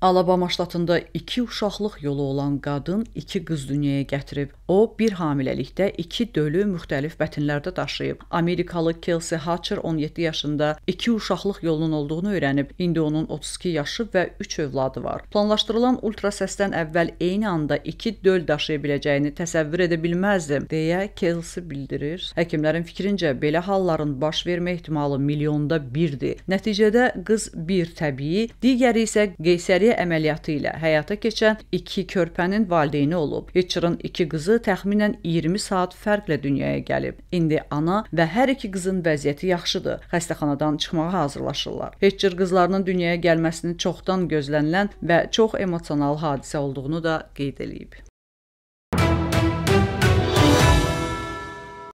Alabama ştatında iki uşaqlıq yolu olan qadın iki qız dünyaya gətirib. O, bir hamiləlikdə iki dölü müxtəlif bətinlərdə daşıyıb. Amerikalı Kelsey Hatcher 17 yaşında iki uşaqlıq yolunun olduğunu öyrənib. İndi onun 32 yaşı və 3 övladı var. Planlaşdırılan ultrasəsdən əvvəl eyni anda iki döl daşıya biləcəyini təsəvvür edə bilməzdim, deyə Kelsey bildirir. Həkimlərin fikrincə belə halların baş vermə ehtimalı milyonda 1-dir. Nəticədə qız bir təbii, digəri isə qeysəri müdaxilə əməliyyatı ilə həyata keçən 2 körpənin valideyni olub. Hitcherin 2 qızı təxminən 20 saat fərqlə dünyaya gəlib. İndi ana və hər iki qızın vəziyyəti yaxşıdır. Xəstəxanadan çıxmağa hazırlaşırlar. Hitcher qızlarının dünyaya gəlməsini çoxdan gözlənilən və çox emosional hadisə olduğunu da qeyd edib.